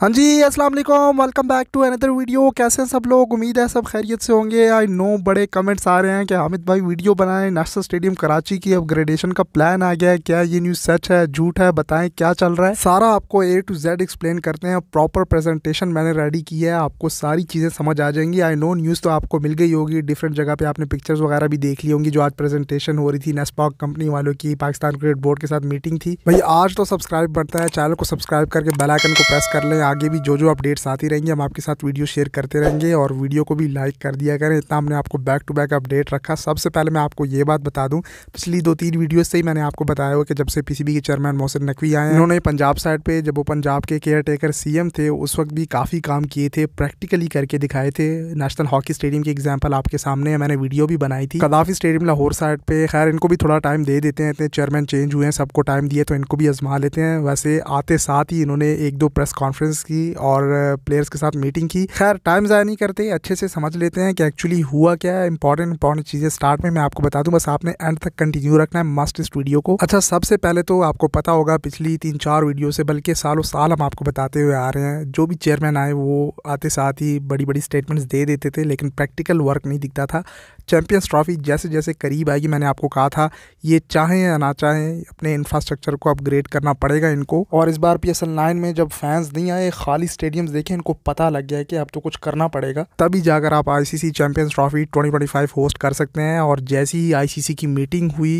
हाँ जी अस्सलाम वालेकुम welcome back to another video कैसे हैं सब लोग उम्मीद है सब खैरियत से होंगे आई नो बड़े कमेंट्स आ रहे हैं कि हामिद भाई वीडियो बनाएं नेशनल स्टेडियम कराची की अपग्रेडेशन का प्लान आ गया है क्या ये न्यूज़ सच है झूठ है बताएं क्या चल रहा है सारा आपको ए टू जेड एक्सप्लेन करते हैं प्रॉपर प्रेजेंटेशन मैंने रेडी की है आपको सारी चीज़ें समझ आ जाएंगी आई नो न्यूज़ तो आपको मिल गई होगी डिफरेंट जगह पर आपने पिक्चर्स वगैरह भी देख ली होंगी जो आज प्रेजेंटेशन हो रही थी नेस्पॉक कंपनी वालों की पाकिस्तान क्रिकेट बोर्ड के साथ मीटिंग थी भाई आज तो सब्सक्राइब बढ़ता है चैनल को सब्सक्राइब करके बेलाइकन को प्रेस कर लें आगे भी जो जो अपडेट्स आती रहेंगी हम आपके साथ वीडियो शेयर करते रहेंगे और वीडियो को भी लाइक कर दिया करें इतना हमने आपको बैक टू बैक अपडेट रखा सबसे पहले मैं आपको ये बात बता दूँ पिछली दो तीन वीडियो से ही मैंने आपको बताया हुआ कि जब से पीसीबी के चेयरमैन मोहसिन नकवी आए उन्होंने पंजाब साइड पर जब वो पंजाब के केयर टेकर सीएम थे उस वक्त भी काफ़ी काम किए थे प्रैक्टिकली करके दिखाए थे नेशनल हॉकी स्टेडियम की एग्जाम्पल आपके सामने मैंने वीडियो भी बनाई थी कदाफी स्टेडियम लाहौर साइड पर खैर इनको भी थोड़ा टाइम दे देते हैं इतने चेयरमैन चेंज हुए हैं सबको टाइम दिए तो इनको भी आजमा लेते हैं वैसे आते साथ ही इन्होंने एक दो प्रेस कॉन्फ्रेंस प्लेयर्स की और प्लेयर्स के साथ मीटिंग की खैर टाइम ज़ाया नहीं करते अच्छे से समझ लेते हैं कि एक्चुअली हुआ क्या है इंपॉर्टेंट इंपॉर्टेंट चीज़ें स्टार्ट में मैं आपको बता दूं बस आपने एंड तक कंटिन्यू रखना है मस्ट इस वीडियो को अच्छा सबसे पहले तो आपको पता होगा पिछली तीन चार वीडियो से बल्कि सालों साल हम आपको बताते हुए आ रहे हैं जो भी चेयरमैन आए वो आते साथ ही बड़ी बड़ी स्टेटमेंट्स दे देते थे लेकिन प्रैक्टिकल वर्क नहीं दिखता था चैम्पियंस ट्रॉफी जैसे जैसे करीब आएगी मैंने आपको कहा था ये चाहें या ना चाहें अपने इंफ्रास्ट्रक्चर को अपग्रेड करना पड़ेगा इनको और इस बार पी एस में जब फैंस नहीं आए खाली स्टेडियम देखे इनको पता लग गया है कि अब तो कुछ करना पड़ेगा तभी जाकर आप आईसीसी चैंपियंस ट्रॉफी 2025 होस्ट कर सकते हैं और जैसी ही आईसीसी की मीटिंग हुई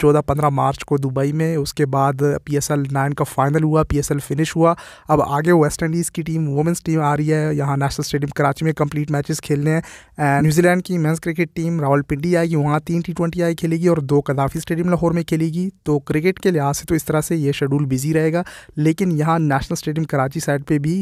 चौदह पंद्रह मार्च को दुबई में उसके बाद पी एस का फाइनल हुआ पी फिनिश हुआ अब आगे वेस्ट इंडीज़ की टीम वुमेंस टीम आ रही है यहाँ नेशनल स्टेडियम कराची में कंप्लीट मैचेस खेलने हैं एंड न्यूजीलैंड की मैंस क्रिकेट टीम रावलपिंडी आएगी वहाँ तीन टी ट्वेंटी आई खेलेगी और दो कदाफी स्टेडियम लाहौर में खेलेगी तो क्रिकेट के लिहाज से तो इस तरह से ये शेड्यूल बिजी रहेगा लेकिन यहाँ नेशनल स्टेडियम कराची साइड पर भी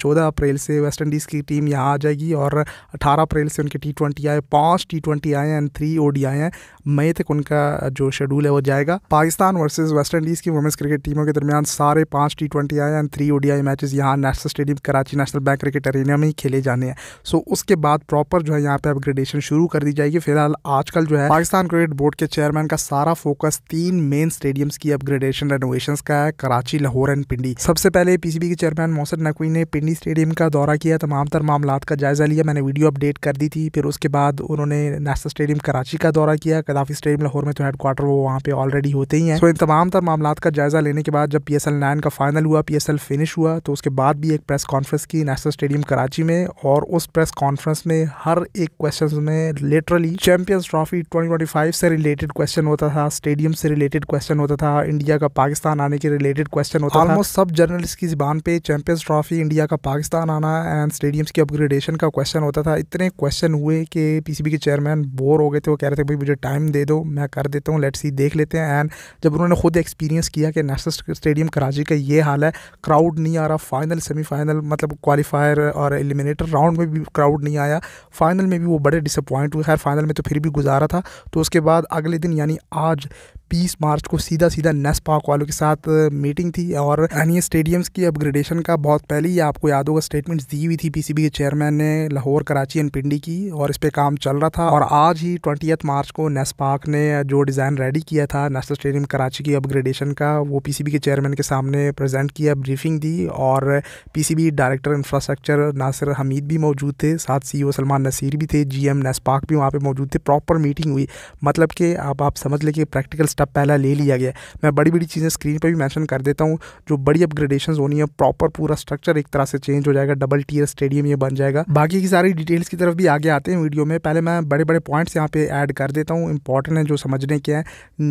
चौदह अप्रैल से वेस्ट इंडीज़ की टीम यहाँ आ जाएगी और अठारह अप्रैल से उनके टी ट्वेंटी आए पाँच T twenty I and three O D I हैं मई तक उनका जो शेड्यूल है वो जाएगा पाकिस्तान वर्सेज वेस्ट इंडीज़ की वुमेंस क्रिकेट टीमों के दरमियान सारे पाँच T twenty I and three I matches यहाँ national stadium Karachi national bank cricket arena में ही खेले जाने हैं सो उसके बाद प्रॉपर जो है यहाँ पे अपग्रेडेशन शुरू कर दी जाएगी फिलहाल आजकल जो है पाकिस्तान क्रिकेट बोर्ड के चेयरमैन का सारा फोकस तीन मेन स्टेडियम्स की अपग्रेडेशन रेनोवेशन का है कराची लाहौर एंड पिंडी सबसे पहले पीसीबी के चेयरमैन मोहसिन नकवी ने पिंडी स्टेडियम का दौरा किया तमाम तर मामला का जायजा लिया मैंने वीडियो अपडेट कर दी थी फिर उसके बाद उन्होंने नेशनल स्टेडियम कराची का दौरा किया कदाफी स्टेडियम लाहौर में तो हेड क्वार्टर वो वहाँ पे ऑलरेडी होते ही है तो इन तमाम तर मामला का जायजा लेने के बाद जब पी एस एल नाइन का फाइनल हुआ पी एस एल फिनिश हुआ तो उसके बाद भी एक प्रेस कॉन्फ्रेंस की नेशनल स्टेडियम कराची में और उस प्रेस कॉन्फ्रेंस में हर एक क्वेश्चन में लेट लिटरली चैंपियंस ट्रॉफी 2025 से रिलेटेड क्वेश्चन होता था स्टेडियम से रिलेटेड क्वेश्चन होता था इंडिया का पाकिस्तान आने के रिलेटेड क्वेश्चन होता था ऑलमोस्ट सब जर्नलिस्ट की जबान पे चैंपियंस ट्रॉफी इंडिया का पाकिस्तान आना एंड स्टेडियम्स की अपग्रेडेशन का क्वेश्चन होता था इतने क्वेश्चन हुए कि पीसीबी के चेयरमैन बोर हो गए थे वो कह रहे थे भाई मुझे टाइम दे दो मैं कर देता हूँ लेट्स सी देख लेते हैं एंड जब उन्होंने खुद एक्सपीरियंस किया कि नेशनल स्टेडियम कराची का ये हाल है क्राउड नहीं आ रहा फाइनल सेमीफाइनल मतलब क्वालिफायर और एलिमिनेटर राउंड में भी क्राउड नहीं आया फाइनल में भी वो बड़े डिसअपॉइंट हुए खैर फाइनल में तो फिर भी गुजारा था तो उसके बाद अगले दिन यानी आज 20 मार्च को सीधा सीधा नेस पार्क वालों के साथ मीटिंग थी और यानी स्टेडियम्स की अपग्रेडेशन का बहुत पहले ही आपको याद होगा स्टेटमेंट्स दी हुई थी पीसीबी के चेयरमैन ने लाहौर कराची एंड पिंडी की और इस पर काम चल रहा था और आज ही ट्वेंटी मार्च को नेस पार्क ने जो डिज़ाइन रेडी किया था नेशनल स्टेडियम कराची की अपग्रेडेशन का वो पी के चेयरमैन के सामने प्रजेंट किया ब्रीफिंग दी और P director infrastructure Nasir Hameed भी मौजूद थे साथ सी e सलमान नसीर भी थे जी नेस पार्क भी भी वहाँ पे मौजूद थे प्रॉपर मीटिंग हुई मतलब कि आप आप समझ लें कि प्रैक्टिकल स्टेप पहला ले लिया गया मैं बड़ी बड़ी चीज़ें स्क्रीन पर भी मैंशन कर देता हूँ जो बड़ी अपग्रेडेशन होनी है प्रॉपर पूरा स्ट्रक्चर एक तरह से चेंज हो जाएगा डबल टीयर स्टेडियम ये बन जाएगा बाकी की सारी डिटेल्स की तरफ भी आगे आते हैं वीडियो में पहले मैं बड़े बड़े पॉइंट्स यहाँ पे ऐड कर देता हूँ इंपॉर्टेंट है जो समझने के हैं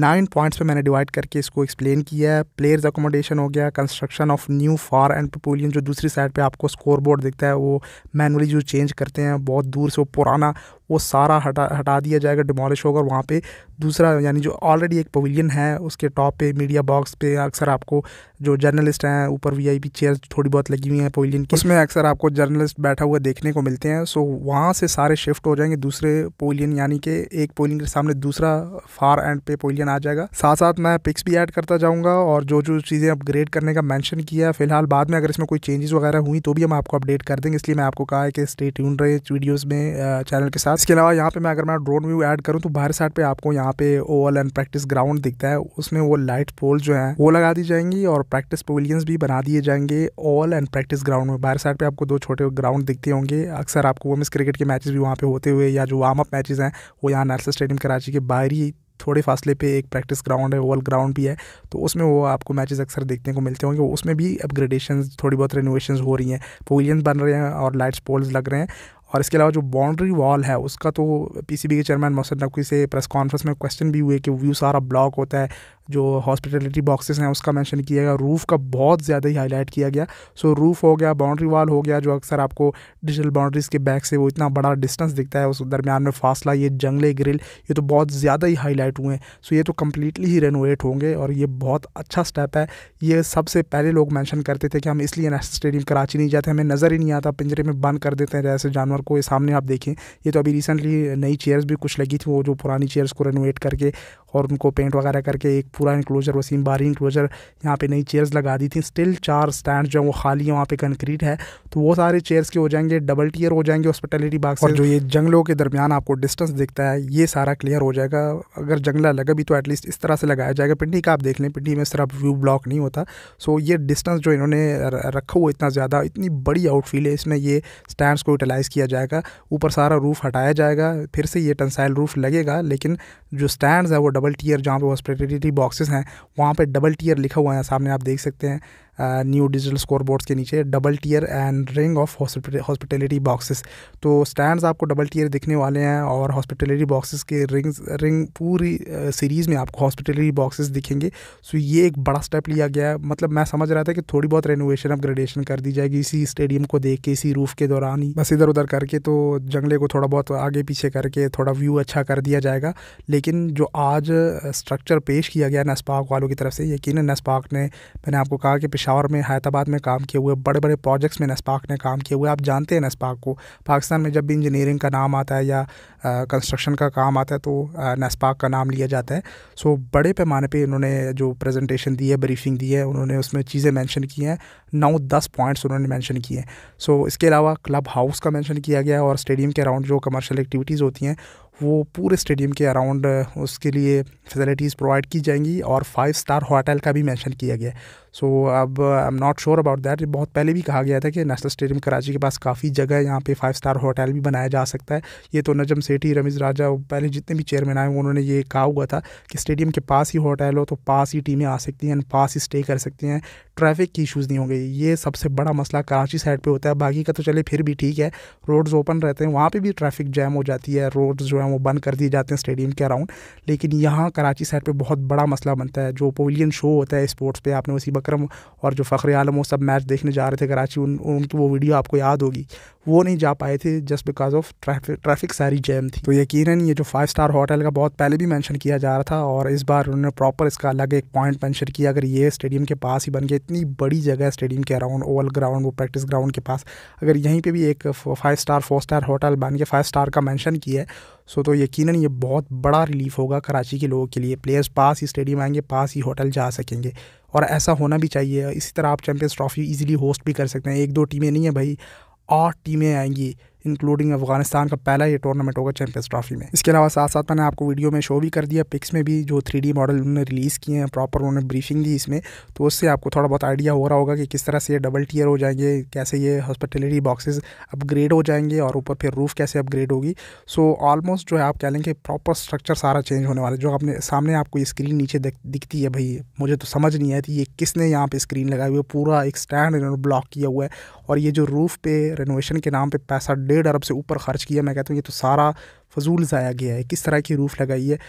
नाइन पॉइंट्स पे मैंने डिवाइड करके इसको एक्सप्लेन किया है प्लेयर्स अकोमोडेशन हो गया construction of new far end pavilion जो दूसरी साइड पर आपको स्कोर बोर्ड दिखता है वो मैनुअली जो चेंज करते हैं बहुत दूर से वो पुराना वो सारा हटा हटा दिया जाएगा डिमोलिश होगा और वहाँ पे दूसरा यानी जो ऑलरेडी एक पवेलियन है उसके टॉप पे मीडिया बॉक्स पे अक्सर आपको जो जर्नलिस्ट हैं ऊपर वी आई चेयर थोड़ी बहुत लगी हुई हैं पवेलियन की उसमें अक्सर आपको जर्नलिस्ट बैठा हुआ देखने को मिलते हैं सो वहाँ से सारे शिफ्ट हो जाएंगे दूसरे पवेलियन यानी कि एक पवेलियन के सामने दूसरा फार एंड पे पवेलियन आ जाएगा साथ साथ मैं पिक्स भी ऐड करता जाऊँगा और जो जो चीज़ें अपग्रेड करने का मैंशन किया फिलहाल बाद में अगर इसमें कोई चेंजेस वगैरह हुई तो भी हम आपको अपडेट कर देंगे इसलिए मैं आपको कहा है कि स्टेट यून रहे वीडियोज़ में चैनल के साथ इसके अलावा यहाँ पे मैं अगर मैं ड्रोन व्यू ऐड करूँ तो बाहर साइड पे आपको यहाँ पे ओवल एंड प्रैक्टिस ग्राउंड दिखता है उसमें वो लाइट पोल जो है वो लगा दी जाएंगी और प्रैक्टिस पोविलियंस भी बना दिए जाएंगे ओवल एंड प्रैक्टिस ग्राउंड में बाहर साइड पे आपको दो छोटे ग्राउंड दिखते होंगे अक्सर आपको वो क्रिकेट के मैचेस भी वहाँ पे होते हुए या जो वार्म अप मैचेज हैं वो यहाँ नर्सल स्टेडियम कराची के बाहरी थोड़े फासले पे एक प्रैक्टिस ग्राउंड है ओवल ग्राउंड भी है तो उसमें वो आपको मैचेस अक्सर देखने को मिलते होंगे उसमें भी अपग्रेडेशन थोड़ी बहुत रेनोवेशन हो रही हैं पोलियंस बन रहे हैं और लाइट्स पोल्स लग रहे हैं और इसके अलावा जो बाउंड्री वॉल है उसका तो पीसीबी के चेयरमैन मोहसिन नकवी से प्रेस कॉन्फ्रेंस में क्वेश्चन भी हुए कि व्यू सारा ब्लॉक होता है जो हॉस्पिटलिटी बॉक्सेस हैं उसका मेंशन किया गया रूफ़ का बहुत ज़्यादा ही हाईलाइट किया गया सो so, रूफ़ हो गया बाउंड्री वाल हो गया जो अक्सर आपको डिजिटल बाउंड्रीज़ के बैक से वो इतना बड़ा डिस्टेंस दिखता है उस दरमियान में फासला ये जंगले ग्रिल ये तो बहुत ज़्यादा ही हाईलाइट हुए हैं सो so, ये तो कम्प्लीटली ही रेनोवेट होंगे और ये बहुत अच्छा स्टेप है ये सबसे पहले लोग मैंशन करते थे कि हम इसलिए नेशनल स्टेडियम कराची नहीं जाते हमें नज़र ही नहीं आता पिंजरे में बंद कर देते हैं जैसे जानवर को ये सामने आप देखें ये तो अभी रिसेंटली नई चेयर्स भी कुछ लगी थी वो जो पुरानी चेयर्स को रेनोवेट करके और उनको पेंट वगैरह करके एक पूरा इंक्लोजर वसीम बारी इंक्लोजर यहाँ पे नई चेयर्स लगा दी थी स्टिल चार स्टैंड जो है वो खाली है वहाँ पे कंक्रीट है तो वो सारे चेयर्स के हो जाएंगे डबल टीयर हो जाएंगे हॉस्पिटलिटी बाग और जो ये जंगलों के दरमियान आपको डिस्टेंस दिखता है ये सारा क्लियर हो जाएगा अगर जंगला लगा भी तो एटलीस्ट इस तरह से लगाया जाएगा पिंडी का आप देख लें पिंडी में सिर्फ व्यू ब्लॉक नहीं होता सो ये डिस्टेंस जो इन्होंने रखा हुआ इतना ज़्यादा इतनी बड़ी आउटफील है इसमें ये स्टैंड्स को यूटिलाइज़ किया जाएगा ऊपर सारा रूफ हटाया जाएगा फिर से ये टनसाइल रूफ लगेगा लेकिन जो स्टैंड है वो डबल टीयर जहाँ पर हॉस्पिटलिटी बॉक्सेस हैं वहाँ पे डबल टीयर लिखा हुआ है सामने आप देख सकते हैं न्यू डिजिटल स्कोर बोर्ड्स के नीचे double tier and ring of hospitality boxes तो स्टैंड आपको डबल टीयर दिखने वाले हैं और हॉस्पिटलिटी बॉक्सेस के रिंग्स रिंग पूरी सीरीज़ में आपको हॉस्पिटलिटी बॉक्सेस दिखेंगे सो ये एक बड़ा स्टेप लिया गया है मतलब मैं समझ रहा था कि थोड़ी बहुत रेनोवेशन अपग्रेडेशन कर दी जाएगी इसी स्टेडियम को देख के इसी रूफ़ के दौरान ही बस इधर उधर करके तो जंगले को थोड़ा बहुत आगे पीछे करके थोड़ा व्यू अच्छा कर दिया जाएगा लेकिन जो आज स्ट्रक्चर पेश किया गया नेस्पार्क वालों की तरफ से यकीन नेस्पार्क ने मैंने आपको कहा कि पेशावर में हैदराबाद में काम किए हुए बड़े बड़े प्रोजेक्ट्स में नस्पाक ने काम किए हुए आप जानते हैं नस्पाक को पाकिस्तान में जब भी इंजीनियरिंग का नाम आता है या कंस्ट्रक्शन का काम आता है तो नस्पाक का नाम लिया जाता है सो बड़े पैमाने पर इन्होंने जो प्रेजेंटेशन दी है ब्रीफिंग दी है उन्होंने उसमें चीज़ें मैंशन की हैं नौ दस पॉइंट्स उन्होंने मैंशन किए हैं सो इसके अलावा क्लब हाउस का मैंशन किया गया और स्टेडियम के अराउंड जो कमर्शल एक्टिविटीज़ होती हैं वो पूरे स्टेडियम के अराउंड उसके लिए फैसिलिटीज़ प्रोवाइड की जाएंगी और फाइव स्टार होटल का भी मेंशन किया गया सो so, अब I am not sure about that बहुत पहले भी कहा गया था कि नेशनल स्टेडियम कराची के पास काफ़ी जगह है यहाँ पे फाइव स्टार होटल भी बनाया जा सकता है ये तो नजम सेठी रमीज़ राजा पहले जितने भी चेयरमैन आए उन्होंने ये कहा हुआ था कि स्टेडियम के पास ही होटल हो तो पास ही टीमें आ सकती हैं पास ही स्टे कर सकती हैं ट्रैफिक की इशूज़ नहीं होंगे ये सबसे बड़ा मसला कराची साइड पर होता है बाकी का तो चले फिर भी ठीक है रोड्स ओपन रहते हैं वहाँ पर भी ट्रैफिक जैम हो जाती है रोड्स जो हैं वो बंद कर दिए जाते हैं स्टेडियम के अराउंड लेकिन यहाँ कराची साइड पर बहुत बड़ा मसला बनता है जो पवेलियन शो होता है स्पोर्ट्स पे आपने वसीब बकरम और जो फ़खर आलम वो सब मैच देखने जा रहे थे कराची उन उनकी वो वीडियो आपको याद होगी वो नहीं जा पाए थे just because of traffic traffic सारी जैम थी तो यकीनन ये जो फाइव स्टार होटल का बहुत पहले भी मैंशन किया जा रहा था और इस बार उन्होंने प्रॉपर इसका अलग एक पॉइंट मैंशन किया अगर ये स्टेडियम के पास ही बन गया इतनी बड़ी जगह है स्टेडियम के अराउंड ओवल ग्राउंड वो प्रैक्टिस ग्राउंड के पास अगर यहीं पर भी एक five star four star hotel बन गया फाइव स्टार का मैंशन किया है सो तो यकीनन ये बहुत बड़ा रिलीफ होगा कराची के लोगों के लिए प्लेयर्स पास ही स्टेडियम आएंगे पास ही होटल जा सकेंगे और ऐसा होना भी चाहिए इसी तरह आप चैम्पियंस ट्रॉफी इजीली होस्ट भी कर सकते हैं एक दो टीमें नहीं है भाई आठ टीमें आएंगी इंक्लूडिंग अफगानिस्तान का पहला ये टूर्नामेंट होगा चैंपियंस ट्रॉफी में इसके अलावा साथ साथ मैंने आपको वीडियो में शो भी कर दिया पिक्स में भी जो थ्री मॉडल उन्होंने रिलीज़ किए हैं प्रॉपर उन्होंने ब्रीफिंग दी इसमें तो उससे आपको थोड़ा बहुत आइडिया हो रहा होगा कि किस तरह से ये डबल टीयर हो जाएंगे कैसे ये हॉस्पिटलिटी बॉक्सेज अपग्रेड हो जाएंगे और ऊपर फिर रूफ कैसे अपग्रेड होगी सो ऑलमोस्ट जो है आप कह लेंगे प्रॉपर स्ट्रक्चर सारा चेंज होने वाला है जो आपने सामने आपको स्क्रीन नीचे दिखती है भाई मुझे तो समझ नहीं आती ये किसने यहाँ पे स्क्रीन लगाई हुई है पूरा एक स्टैंड इन्होंने ब्लॉक किया हुआ है और ये जो रूफ पे रेनोवेशन के नाम पर पैसा डेढ़ अरब से ऊपर खर्च किया मैं कहता हूँ ये तो सारा फजूल ज़ाया गया है किस तरह की रूफ़ लगाई है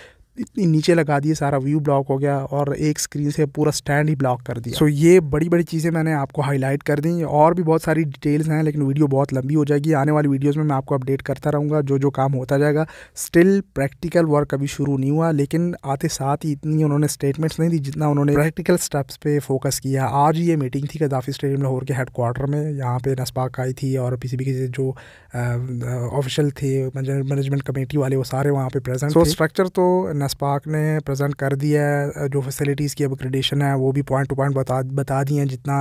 इतनी नीचे लगा दिए सारा व्यू ब्लॉक हो गया और एक स्क्रीन से पूरा स्टैंड ही ब्लॉक कर दिया सो so, ये बड़ी बड़ी चीज़ें मैंने आपको हाईलाइट कर दी और भी बहुत सारी डिटेल्स हैं लेकिन वीडियो बहुत लंबी हो जाएगी आने वाली वीडियोज़ में मैं आपको अपडेट करता रहूँगा जो जो काम होता जाएगा स्टिल प्रैक्टिकल वर्क अभी शुरू नहीं हुआ लेकिन आते साथ ही इतनी उन्होंने स्टेटमेंट्स नहीं दी जितना उन्होंने प्रैक्टिकल स्टेप्स पर फोकस किया आज ये मीटिंग थी गदाफी स्टेडियम लाहौर के हेडकोार्टर में यहाँ पर नस्पाक आई थी और किसी भी किसी जो ऑफिशल थे मैनेजमेंट कमेटी वाले वो सारे वहाँ पर प्रेजेंट स्ट्रक्चर तो नस्पाक ने प्रेजेंट कर दिया है जो फैसिलिटीज़ की अपग्रेडेशन है वो भी पॉइंट टू पॉइंट बता बता दिए हैं जितना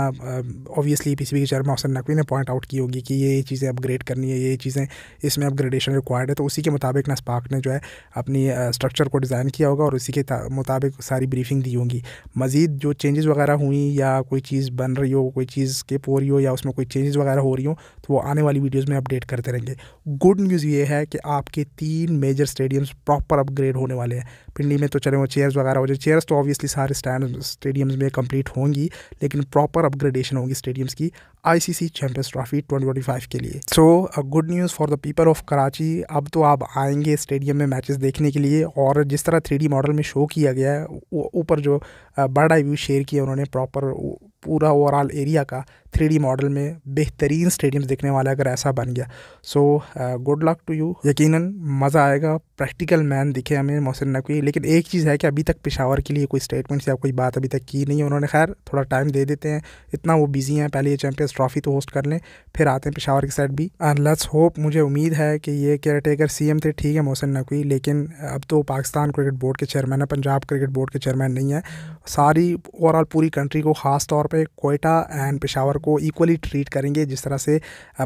ऑब्वियसली पी सी के चेयरमैन हसन नकवी ने पॉइंट आउट की होगी कि ये चीज़ें अपग्रेड करनी है ये चीज़ें इसमें अपग्रेडेशन रिक्वायर्ड है तो उसी के मुताबिक नस्पाक ने जो है अपनी स्ट्रक्चर को डिज़ाइन किया होगा और उसी के मुताबिक सारी ब्रीफिंग दी होंगी मज़ीद जो चेंजेस वगैरह हुई या कोई चीज़ बन रही हो कोई चीज़ स्किप हो रही हो या उसमें कोई चेंजेस वगैरह हो रही हो तो वो आने वाली वीडियोज़ में अपडेट करते रहेंगे गुड न्यूज़ ये है कि आपके तीन मेजर स्टेडियम्स प्रॉपर अपग्रेड होने वाले हैं पिंडी में तो चले वो चेयर्स वगैरह हो जाए चेयर्स तो ऑब्वियसली सारे स्टैंड स्टेडियम्स में कंप्लीट होंगी लेकिन प्रॉपर अपग्रेडेशन होगी स्टेडियम्स की I C C champions trophy five के लिए so good news for the people of Karachi अब तो आप आएंगे स्टेडियम में मैचेस देखने के लिए और जिस तरह थ्री मॉडल में शो किया गया है ऊपर जो बर्ड आई व्यू शेयर किया उन्होंने प्रॉपर पूरा ओवरऑल एरिया का थ्री मॉडल में बेहतरीन स्टेडियम्स दिखने वाला अगर ऐसा बन गया so good luck to you यकीनन मज़ा आएगा प्रैक्टिकल मैन दिखे हमें मोहसिन नकवी लेकिन एक चीज़ है कि अभी तक पेशावर के लिए कोई स्टेटमेंट्स या कोई बात अभी तक की नहीं है उन्होंने खैर थोड़ा टाइम दे देते हैं इतना वो बिजी हैं पहले ये चैम्पियंस ट्रॉफी तो होस्ट कर लें फिर आते हैं पेशावर की साइड भी एंड लेट्स होप मुझे उम्मीद है कि ये केयर टेकर सी थे ठीक है मोहसिन नकवी लेकिन अब तो पाकिस्तान क्रिकेट बोर्ड के चेयरमैन है पंजाब क्रिकेट बोर्ड के चेयरमैन नहीं है सारी ओवरऑल पूरी कंट्री को ख़ास तौर पर कोयटा एंड पेशावर को इक्वली ट्रीट करेंगे जिस तरह से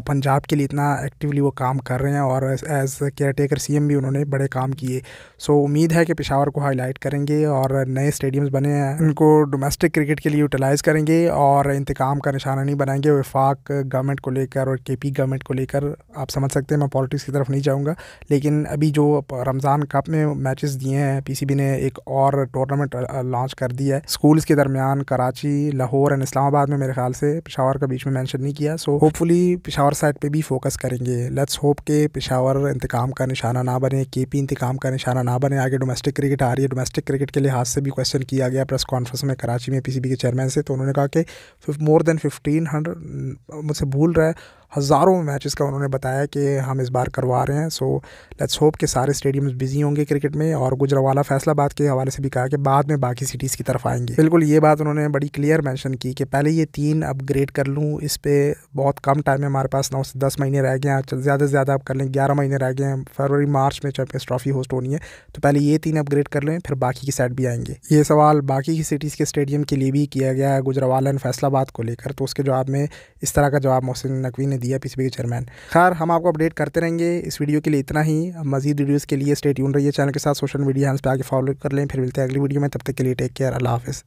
पंजाब के लिए इतना एक्टिवली वो काम कर रहे हैं और एज केयर टेकर सी भी उन्होंने बड़े काम किए सो so, उम्मीद है कि पेशावर को हाईलाइट करेंगे और नए स्टेडियम्स बने हैं उनको डोमेस्टिक क्रिकेट के लिए यूटिलाइज़ करेंगे और इंतकाम का निशाना नहीं बनाएंगे विफाक गवर्नमेंट को लेकर और के गवर्नमेंट को लेकर आप समझ सकते हैं मैं पॉलिटिक्स की तरफ नहीं जाऊँगा लेकिन अभी जो रमज़ान कप में मैचेस दिए हैं पीसीबी ने एक और टूर्नामेंट लॉन्च कर दिया है स्कूल्स के दरमियान कराची लाहौर एंड इस्लामाबाद में मेरे ख्याल से पेशावर पिशावर का बीच में मैंशन नहीं किया सो होपफुली पिशावर साइड पे भी फोकस करेंगे लेट्स होप के पिशावर इंतकाम का निशाना ना बने के पी इंतकाम का निशाना ना बने आगे डोमेस्टिक क्रिकेट आ रही है डोमेस्टिक क्रिकेट के लिहाज से भी क्वेश्चन किया गया प्रेस कॉन्फ्रेंस में कराची में पीसीबी के चेयरमैन से तो उन्होंने कहा कि मोर देन फिफ्टीन हंड्रेड मुझसे भूल रहा है हज़ारों मैचेस का उन्होंने बताया कि हम इस बार करवा रहे हैं सो लेट्स होप कि सारे स्टेडियम्स बिजी होंगे क्रिकेट में और गुजरावाला फैसलाबाद के हवाले से भी कहा कि बाद में बाकी सिटीज़ की तरफ आएंगे बिल्कुल ये बात उन्होंने बड़ी क्लियर मैंशन की कि पहले ये तीन अपग्रेड कर लूँ इस पर बहुत कम टाइम है हमारे पास नौ से दस महीने रह गए हैं ज़्यादा से ज़्यादा आप कर लें ग्यारह महीने रह गए हैं फरवरी मार्च में चैम्पियंस ट्रॉफी होस्ट होनी है तो पहले ये तीन अपग्रेड कर लें फिर बाकी की साइड भी आएंगे ये सवाल बाकी की सिटीज़ के स्टेडियम के लिए भी किया गया है गुजरावाला एंड फैसलाबाद को लेकर तो उसके जवाब में इस तरह का जवाब मोहसिन नकवी ने ने दिया पीसीबी के चेयरमैन खैर हम आपको अपडेट करते रहेंगे इस वीडियो के लिए इतना ही मजीद वीडियोज़ के लिए स्टेट यून रहिए चैनल के साथ सोशल मीडिया हम पे आगे फॉलो कर लें फिर मिलते हैं अगली वीडियो में तब तक के लिए टेक केयर अल्लाह हाफिज़